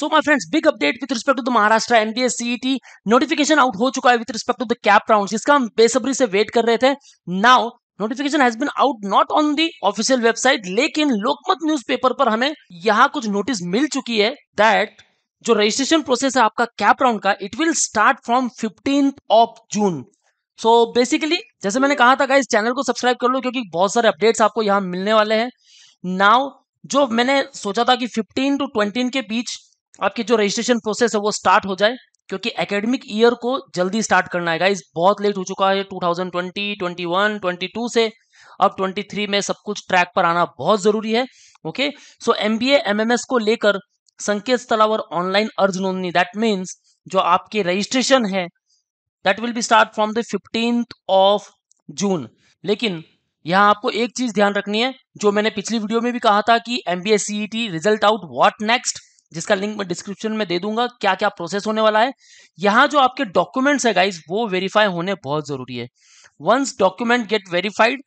so my friends big update with respect to the Maharashtra MBS CET notification out हो चुका है with respect to the CAP rounds इसका हम बेसब्री से वेट कर रहे थे now notification has been out not on the official website लेकिन लोकमत न्यूज़पेपर पर हमें यहाँ कुछ नोटिस मिल चुकी है दैट जो रजिस्ट्रेशन प्रोसेस है आपका कैप राउंड का it will start from fifteen of June so basically जैसे मैंने कहा था इस चैनल को सब्सक्राइब कर लो क्योंकि बहुत सारे अपडेट्स आपको यहाँ मिलने वाले हैं नाउ जो मैंने सोचा था कि 15 टू 20 के बीच आपकी जो रजिस्ट्रेशन प्रोसेस है वो स्टार्ट हो जाए क्योंकि एकेडमिक ईयर को जल्दी स्टार्ट करना है गाइज बहुत लेट हो चुका है 2020, 21, 22 से अब 23 में सब कुछ ट्रैक पर आना बहुत जरूरी है okay so M B MMS को लेकर संकेत स्थलावर ऑनलाइन अर्ज नोंदनी दैट मीन्स जो आपके रजिस्ट्रेशन है that will be start from the fifteen of June लेकिन यहां आपको एक चीज ध्यान रखनी है जो मैंने पिछली वीडियो में भी कहा था कि M result out what next जिसका लिंक मैं डिस्क्रिप्शन में दे दूंगा क्या क्या प्रोसेस होने वाला है यहाँ जो आपके डॉक्यूमेंट्स है गाइज वो वेरीफाई होने बहुत जरूरी है वंस डॉक्यूमेंट गेट वेरीफाइड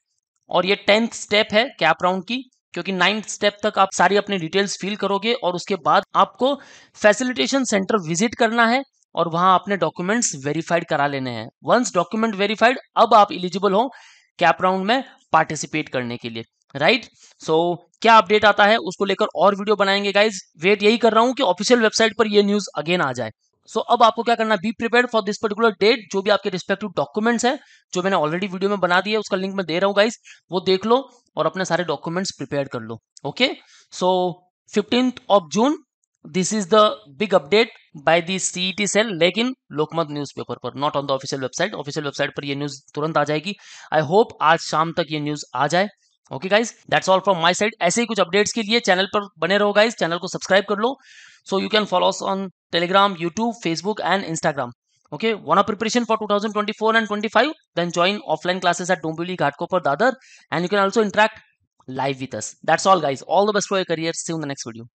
और ये टेंथ स्टेप है कैप राउंड की क्योंकि नाइन्थ स्टेप तक आप सारी अपनी डिटेल्स फिल करोगे और उसके बाद आपको फैसिलिटेशन सेंटर विजिट करना है और वहां अपने डॉक्यूमेंट्स वेरीफाइड करा लेने हैं वंस डॉक्यूमेंट वेरीफाइड अब आप इलिजिबल हो कैप राउंड में पार्टिसिपेट करने के लिए राइट सो क्या अपडेट आता है उसको लेकर और वीडियो बनाएंगे गाइज वेट यही कर रहा हूँ कि ऑफिशियल वेबसाइट पर यह न्यूज अगेन आ जाए सो so, अब आपको क्या करना be prepare for this particular date जो भी आपके रिस्पेक्टिव डॉक्यूमेंट्स है जो मैंने ऑलरेडी वीडियो में बना दिया उसका लिंक मैं दे रहा हूँ गाइज वो देख लो और अपने सारे डॉक्यूमेंट्स प्रिपेयर कर लो okay so fifteen of June this is the big update by the CET cell लेकिन लोकमत न्यूज़पेपर पर not on the official website official website पर यह न्यूज तुरंत आ जाएगी आई होप आज शाम तक ये न्यूज आ जाए okay guys that's all from my side ऐसे ही कुछ अपडेट्स के लिए चैनल पर बने रहो गाइज चैनल को सब्सक्राइब कर लो so you can follow on Telegram YouTube Facebook and Instagram okay one of preparation for 2024 thousand twenty four and twenty five then join offline classes at Dombivli घाटको for Dadar and you can also interact live with us that's all guys all the best for your career see in the next video